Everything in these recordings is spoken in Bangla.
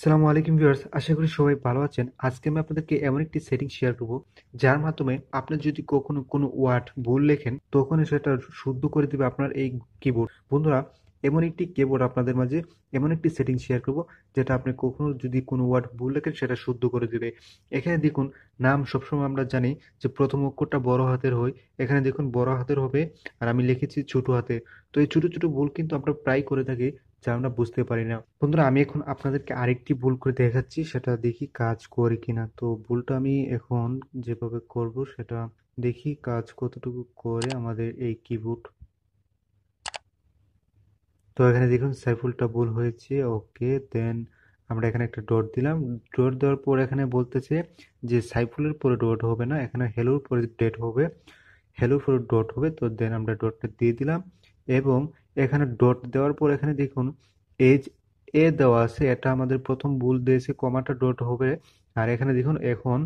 সালামু আলাইকুম ভিউয়ার্স আশা করি সবাই ভালো আছেন আজকে আমি আপনাদেরকে এমন একটি সেটিং শেয়ার করব যার মাধ্যমে আপনি যদি কখনো কোনো ওয়ার্ড ভুল লেখেন তখন সেটা শুদ্ধ করে দেবে আপনার এই কিবোর্ড বন্ধুরা এমন একটি কিবোর্ড আপনাদের মাঝে এমন একটি সেটিং শেয়ার করব যেটা আপনি কখনো যদি কোনো ওয়ার্ড ভুল লেখেন সেটা শুদ্ধ করে দেবে এখানে দেখুন নাম সবসময় আমরা জানি যে প্রথম অক্ষরটা বড় হাতের হয় এখানে দেখুন বড় হাতের হবে আর আমি লিখেছি ছোটো হাতে তো এই ছোটো ছোটো ভুল কিন্তু আমরা প্রায় করে থাকি যা আমরা বুঝতে পারি না বন্ধুরা আমি এখন আপনাদেরকে আরেকটি ভুল করে দেখাচ্ছি সেটা দেখি কাজ করে কিনা তো ভুলটা আমি এখন যেভাবে করব সেটা দেখি কাজ কতটুকু করে আমাদের এই কিবোর্ড তো এখানে দেখুন সাইফুলটা ভুল হয়েছে ওকে দেন আমরা এখানে একটা ডট দিলাম ডট দেওয়ার পর এখানে বলতেছে যে সাইফুলের পরে ডট হবে না এখানে হেলোর পরে ডেট হবে হেলোর পরে ডট হবে তো দেন আমরা ডটটা দিয়ে দিলাম এবং এখানে ডট দেওয়ার পর এখানে দেখুন এজ এ দেওয়া আছে এটা আমাদের প্রথম ভুল দিয়েছে কমাটা ডট হবে আর এখানে দেখুন এখন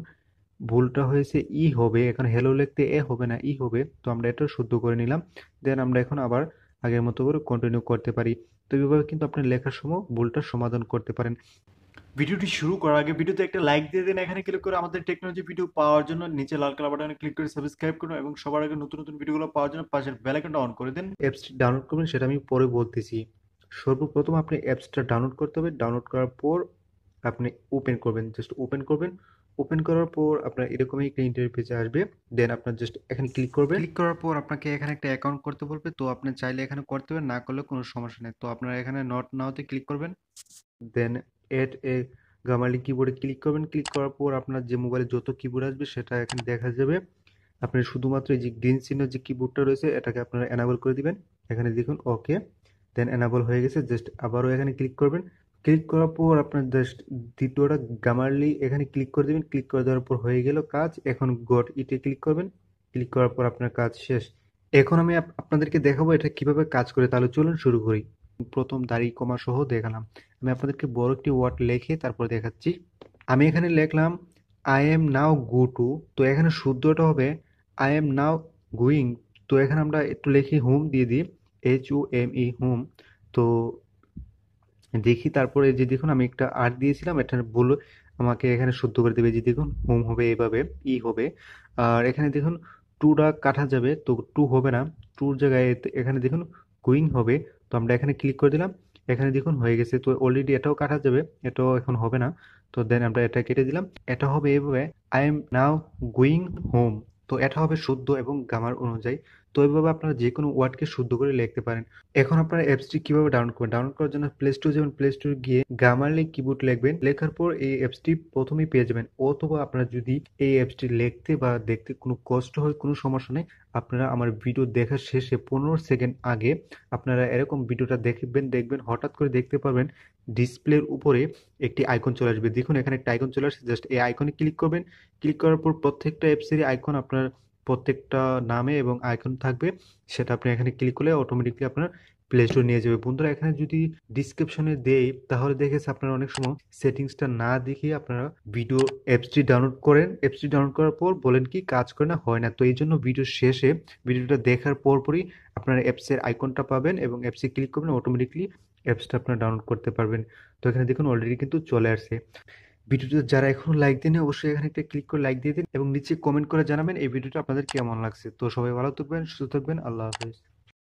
ভুলটা হয়েছে ই হবে এখন হ্যালো লিখতে এ হবে না ই হবে তো আমরা এটা শুদ্ধ করে নিলাম দেন আমরা এখন আবার আগের মতো করে কন্টিনিউ করতে পারি তো এইভাবে কিন্তু আপনি লেখার সময় ভুলটা সমাধান করতে পারেন ভিডিওটি শুরু করার আগে ভিডিওতে একটা লাইক দিয়ে দিন এখানে ক্লিক করে আমাদের টেকনোলজি ভিডিও পাওয়ার জন্য নিচে লাল কালার বাটনে ক্লিক করে সাবস্ক্রাইব করুন এবং সবার আগে নতুন নতুন ভিডিওগুলো পাওয়ার জন্য পাশের আইকনটা অন করে দিন অ্যাপসটি ডাউনলোড করবেন সেটা আমি পরে বলতেছি সর্বপ্রথম আপনি অ্যাপসটা ডাউনলোড করতে হবে ডাউনলোড করার পর আপনি ওপেন করবেন জাস্ট ওপেন করবেন ওপেন করার পর আপনার এরকমই একটা ইন্টারফেসে আসবে দেন আপনার জাস্ট এখানে ক্লিক করবেন ক্লিক করার পর আপনাকে এখানে একটা অ্যাকাউন্ট করতে বলবে তো আপনি চাইলে এখানে করতে পারেন না করলে কোনো সমস্যা নেই তো আপনারা এখানে নট নাওতে ক্লিক করবেন দেন এড এ গামালি কিবোর্ডে ক্লিক করবেন ক্লিক করার পর আপনার যে মোবাইলে যত কিবোর্ড আসবে সেটা এখানে দেখা যাবে আপনি শুধুমাত্র এই যে গ্রিন চিহ্ন যে কিবোর্ডটা রয়েছে এটাকে আপনারা এনাবল করে দিবেন এখানে দেখুন ওকে দেন এনাবল হয়ে গেছে জাস্ট আবারও এখানে ক্লিক করবেন ক্লিক করার পর আপনার জাস্ট দ্বিতীয়টা গামারলি এখানে ক্লিক করে দেবেন ক্লিক করে দেওয়ার পর হয়ে গেল কাজ এখন গড ইটে ক্লিক করবেন ক্লিক করার পর আপনার কাজ শেষ এখন আমি আপনাদেরকে দেখাবো এটা কিভাবে কাজ করে তাহলে চলুন শুরু করি প্রথম দাড়ি কমা সহ দেখালাম আমি আপনাদেরকে বড় একটি ওয়ার্ড লেখে তারপর দেখাচ্ছি আমি এখানে লিখলাম I am now go to তো এখানে শুদ্ধটা হবে আই এম নাও গুইং তো এখানে আমরা একটু লিখি হোম দিয়ে দিই H O M E home তো দেখি তারপরে যে দেখুন আমি একটা আর দিয়েছিলাম এটা বলে আমাকে এখানে শুদ্ধ করে দেবে যে দেখুন হোম হবে এভাবে ই হবে আর এখানে দেখুন টুটা কাটা যাবে তো টু হবে না টুর জায়গায় এখানে দেখুন কুইং হবে তো আমরা এখানে ক্লিক করে দিলাম এখানে দেখুন হয়ে গেছে তো অলরেডি এটাও কাটা যাবে এটাও এখন হবে না তো দেন আমরা এটা কেটে দিলাম এটা হবে এভাবে I am now going home তো এটা হবে শুদ্ধ এবং গামার অনুযায়ী তো এইভাবে আপনারা যে কোনো ওয়ার্ডকে শুদ্ধ করে লিখতে পারেন এখন আপনারা অ্যাপসটি কিভাবে ডাউনলোড করবেন ডাউনলোড করার জন্য প্লে স্টোর যাবেন প্লে স্টোর গিয়ে গ্রামারলি কিবোর্ড লিখবেন লেখার পর এই অ্যাপসটি প্রথমেই পেয়ে যাবেন অথবা আপনারা যদি এই অ্যাপসটি লিখতে বা দেখতে কোনো কষ্ট হয় কোনো সমস্যা নেই আপনারা আমার ভিডিও দেখার শেষে পনেরো সেকেন্ড আগে আপনারা এরকম ভিডিওটা দেখবেন দেখবেন হঠাৎ করে দেখতে পারবেন ডিসপ্লের উপরে একটি আইকন চলে আসবে দেখুন এখানে একটা আইকন চলে আসছে জাস্ট এই আইকনে ক্লিক করবেন ক্লিক করার পর প্রত্যেকটা অ্যাপসেরই আইকন আপনার প্রত্যেকটা নামে এবং আইকন থাকবে সেটা আপনি এখানে ক্লিক করলে অটোমেটিকলি আপনার প্লে স্টোর নিয়ে যাবে বন্ধুরা এখানে যদি ডিসক্রিপশনে দেই তাহলে দেখেছে আপনারা অনেক সময় সেটিংসটা না দেখিয়ে আপনারা ভিডিও অ্যাপসটি ডাউনলোড করেন অ্যাপসটি ডাউনলোড করার পর বলেন কি কাজ করে না হয় না তো এই জন্য ভিডিও শেষে ভিডিওটা দেখার পরপরই আপনারা অ্যাপসের আইকনটা পাবেন এবং অ্যাপসে ক্লিক করবেন অটোমেটিকলি অ্যাপসটা আপনারা ডাউনলোড করতে পারবেন তো এখানে দেখুন অলরেডি কিন্তু চলে আসছে ভিডিওতে যারা এখনো লাইক দেন অবশ্যই এখানে একটা ক্লিক করে লাইক দিয়ে দিন এবং নিচে কমেন্ট করে জানাবেন এই ভিডিওটা আপনাদের কেমন লাগছে তো সবাই ভালো থাকবেন সুস্থ থাকবেন আল্লাহ হাফেজ